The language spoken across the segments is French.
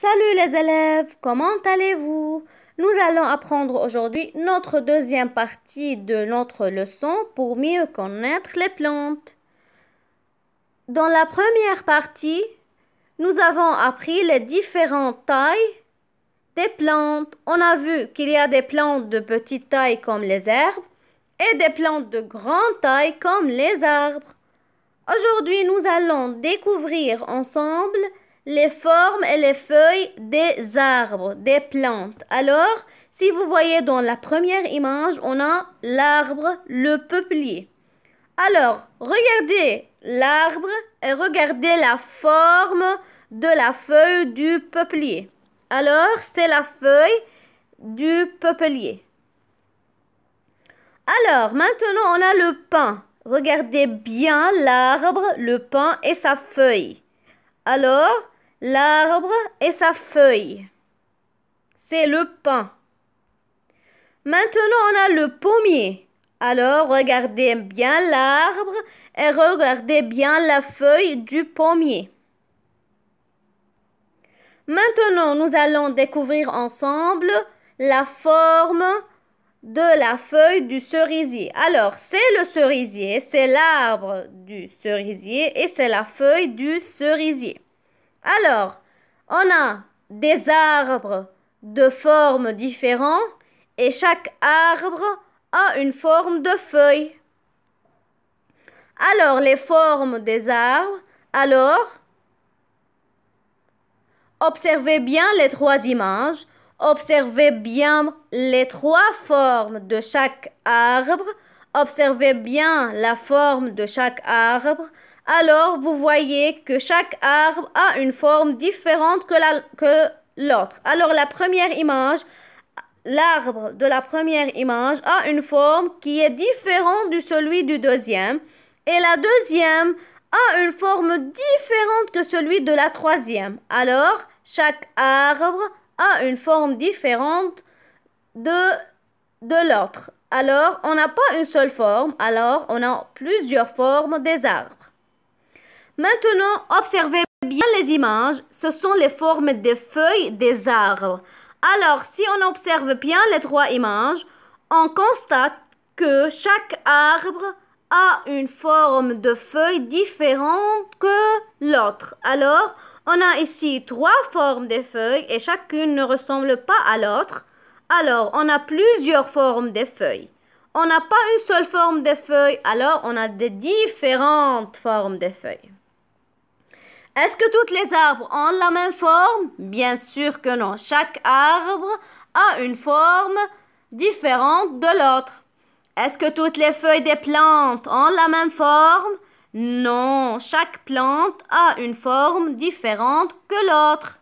Salut les élèves, comment allez-vous Nous allons apprendre aujourd'hui notre deuxième partie de notre leçon pour mieux connaître les plantes. Dans la première partie, nous avons appris les différentes tailles des plantes. On a vu qu'il y a des plantes de petite taille comme les herbes et des plantes de grande taille comme les arbres. Aujourd'hui, nous allons découvrir ensemble les formes et les feuilles des arbres, des plantes. Alors, si vous voyez dans la première image, on a l'arbre, le peuplier. Alors, regardez l'arbre et regardez la forme de la feuille du peuplier. Alors, c'est la feuille du peuplier. Alors, maintenant, on a le pain. Regardez bien l'arbre, le pain et sa feuille. Alors, L'arbre et sa feuille. C'est le pain. Maintenant, on a le pommier. Alors, regardez bien l'arbre et regardez bien la feuille du pommier. Maintenant, nous allons découvrir ensemble la forme de la feuille du cerisier. Alors, c'est le cerisier, c'est l'arbre du cerisier et c'est la feuille du cerisier. Alors, on a des arbres de formes différentes et chaque arbre a une forme de feuille. Alors, les formes des arbres, alors, observez bien les trois images, observez bien les trois formes de chaque arbre, observez bien la forme de chaque arbre, alors vous voyez que chaque arbre a une forme différente que l'autre. alors la première image, l'arbre de la première image a une forme qui est différente de celui du deuxième et la deuxième a une forme différente que celui de la troisième. Alors chaque arbre a une forme différente de l'autre. Alors on n'a pas une seule forme, alors on a plusieurs formes des arbres. Maintenant, observez bien les images. Ce sont les formes des feuilles des arbres. Alors, si on observe bien les trois images, on constate que chaque arbre a une forme de feuille différente que l'autre. Alors, on a ici trois formes de feuilles et chacune ne ressemble pas à l'autre. Alors, on a plusieurs formes de feuilles. On n'a pas une seule forme de feuilles, alors on a des différentes formes de feuilles. Est-ce que tous les arbres ont la même forme Bien sûr que non. Chaque arbre a une forme différente de l'autre. Est-ce que toutes les feuilles des plantes ont la même forme Non, chaque plante a une forme différente que l'autre.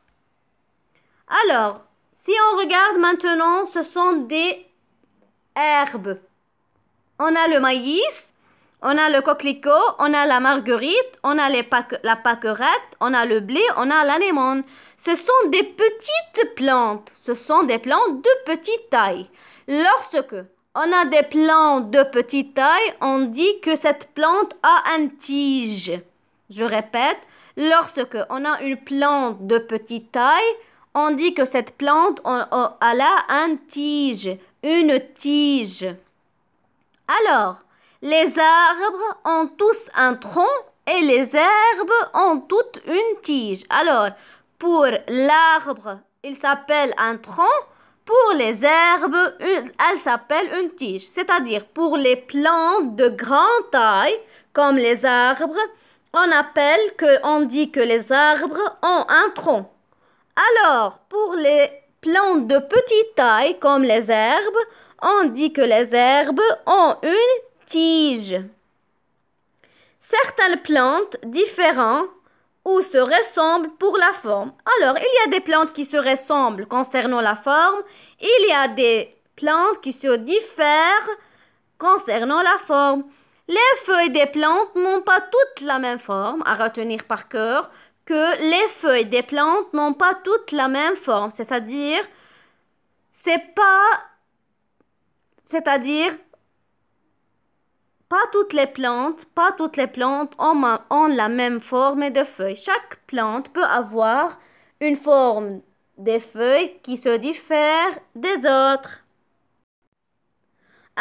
Alors, si on regarde maintenant, ce sont des herbes. On a le maïs, on a le coquelicot, on a la marguerite, on a la pâquerette, on a le blé, on a l'anémone. Ce sont des petites plantes. Ce sont des plantes de petite taille. Lorsque on a des plantes de petite taille, on dit que cette plante a un tige. Je répète, lorsque on a une plante de petite taille, on dit que cette plante a un tige, une tige. Alors, les arbres ont tous un tronc et les herbes ont toutes une tige. Alors, pour l'arbre, il s'appelle un tronc. Pour les herbes, elle s'appelle une tige. C'est-à-dire, pour les plantes de grande taille, comme les arbres, on appelle que, on dit que les arbres ont un tronc. Alors, pour les plantes de petite taille, comme les herbes, on dit que les herbes ont une Tiges. Certaines plantes différentes ou se ressemblent pour la forme. Alors, il y a des plantes qui se ressemblent concernant la forme, il y a des plantes qui se diffèrent concernant la forme. Les feuilles des plantes n'ont pas toutes la même forme, à retenir par cœur que les feuilles des plantes n'ont pas toutes la même forme, c'est-à-dire c'est pas c'est-à-dire pas toutes les plantes, pas toutes les plantes ont, la même forme de feuilles. Chaque plante peut avoir une forme de feuilles qui se diffère des autres.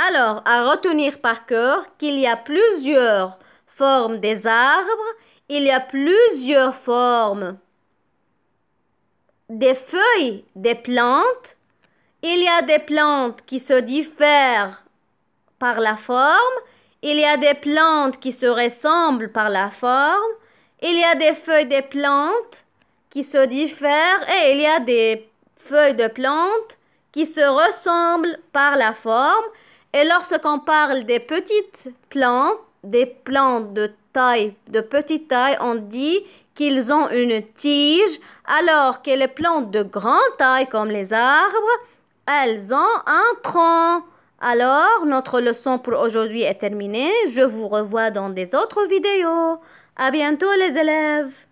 Alors, à retenir par cœur qu'il y a plusieurs formes des arbres, il y a plusieurs formes des feuilles des plantes, il y a des plantes qui se diffèrent par la forme, il y a des plantes qui se ressemblent par la forme. Il y a des feuilles des plantes qui se diffèrent. Et il y a des feuilles de plantes qui se ressemblent par la forme. Et lorsqu'on parle des petites plantes, des plantes de taille, de petite taille, on dit qu'ils ont une tige, alors que les plantes de grande taille, comme les arbres, elles ont un tronc. Alors, notre leçon pour aujourd'hui est terminée. Je vous revois dans des autres vidéos. À bientôt les élèves